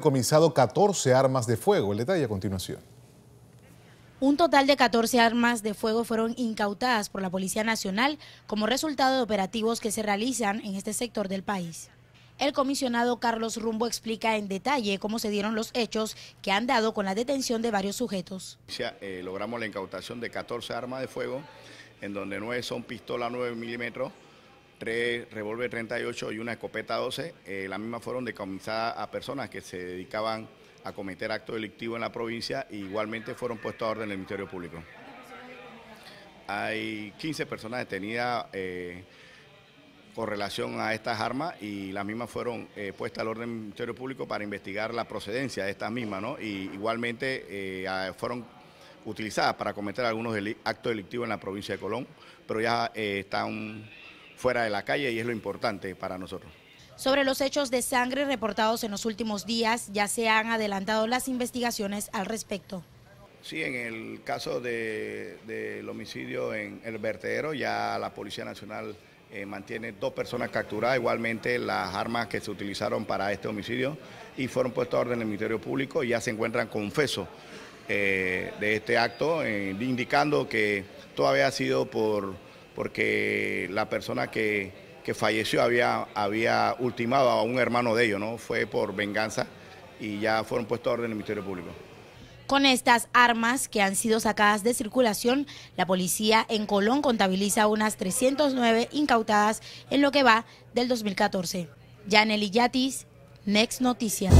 comenzado 14 armas de fuego. El detalle a continuación. Un total de 14 armas de fuego fueron incautadas por la Policía Nacional como resultado de operativos que se realizan en este sector del país. El comisionado Carlos Rumbo explica en detalle cómo se dieron los hechos que han dado con la detención de varios sujetos. Eh, logramos la incautación de 14 armas de fuego, en donde 9 son pistolas 9 milímetros, tres revólver 38 y una escopeta 12. Eh, las mismas fueron decomisadas a personas que se dedicaban a cometer actos delictivos en la provincia e igualmente fueron puestas a orden del Ministerio Público. Hay 15 personas detenidas eh, con relación a estas armas y las mismas fueron eh, puestas al orden del Ministerio Público para investigar la procedencia de estas mismas, ¿no? Y igualmente fueron utilizadas para cometer algunos actos delictivos en la provincia de Colón, pero ya están fuera de la calle y es lo importante para nosotros. Sobre los hechos de sangre reportados en los últimos días, ya se han adelantado las investigaciones al respecto. Sí, en el caso del homicidio en el vertedero, ya la Policía Nacional eh, mantiene dos personas capturadas, igualmente las armas que se utilizaron para este homicidio y fueron puestas a orden del Ministerio Público y ya se encuentran confesos eh, de este acto, eh, indicando que todavía ha sido por porque la persona que, falleció había, había ultimado a un hermano de ellos, ¿no? Fue por venganza y ya fueron puestos a orden en el Ministerio Público. Con estas armas que han sido sacadas de circulación, la policía en Colón contabiliza unas 309 incautadas en lo que va del 2014. Yaneli Yatis, Next Noticias.